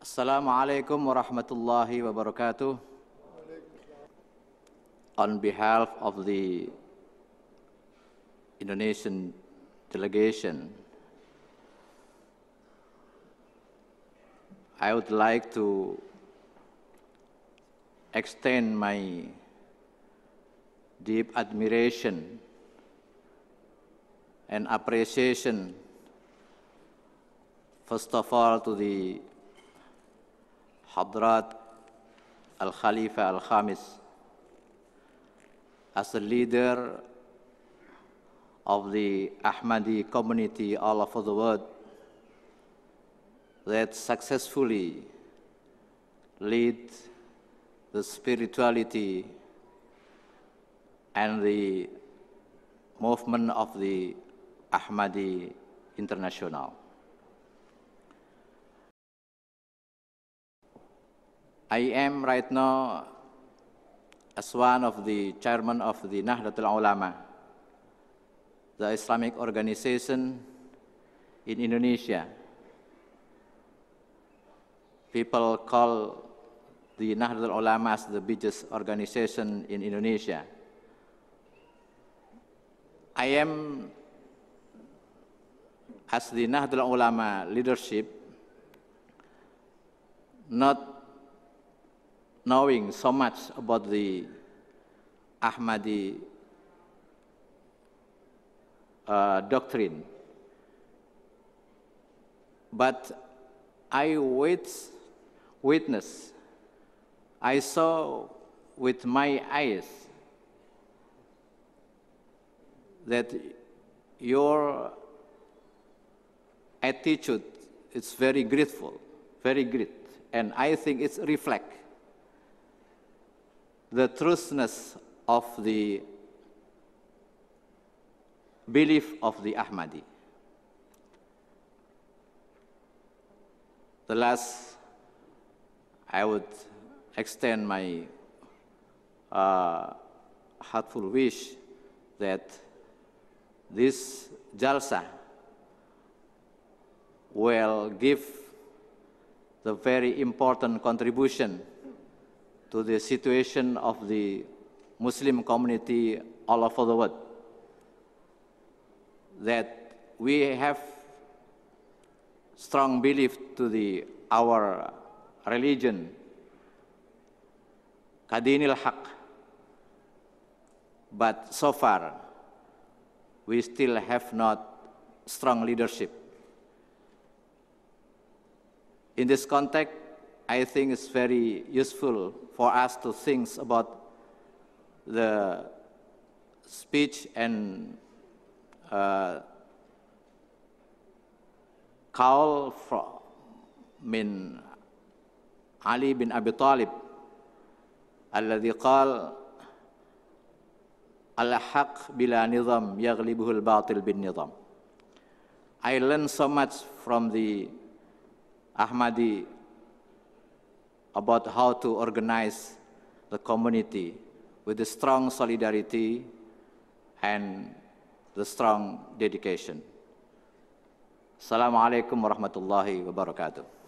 Assalamualaikum warahmatullahi wabarakatuh. On behalf of the Indonesian delegation, I would like to extend my deep admiration and appreciation, first of all, to the Hadrat Al Khalifa Al Khamis. As a leader of the Ahmadi community all over the world that successfully lead the spirituality and the movement of the Ahmadi International. I am right now as one of the chairman of the Nahdlatul Ulama, the Islamic organization in Indonesia. People call the Nahdlatul Ulama as the biggest organization in Indonesia. I am, as the Nahdlatul Ulama leadership, not knowing so much about the Ahmadi uh, doctrine. But I wait, witness, I saw with my eyes that your attitude is very grateful, very great. And I think it's reflect the truthness of the belief of the Ahmadi. The last, I would extend my uh, heartful wish that this jalsa will give the very important contribution to the situation of the Muslim community all over the world. That we have strong belief to the our religion, Kadinil Haq. But so far, we still have not strong leadership. In this context, I think it's very useful for us to think about the speech and uh, call from min Ali bin Abi Talib الذي قال الحق بلا نظام يغلبه الباطل بالنظام I learned so much from the Ahmadi about how to organize the community with the strong solidarity and the strong dedication. Assalamualaikum warahmatullahi wabarakatuh.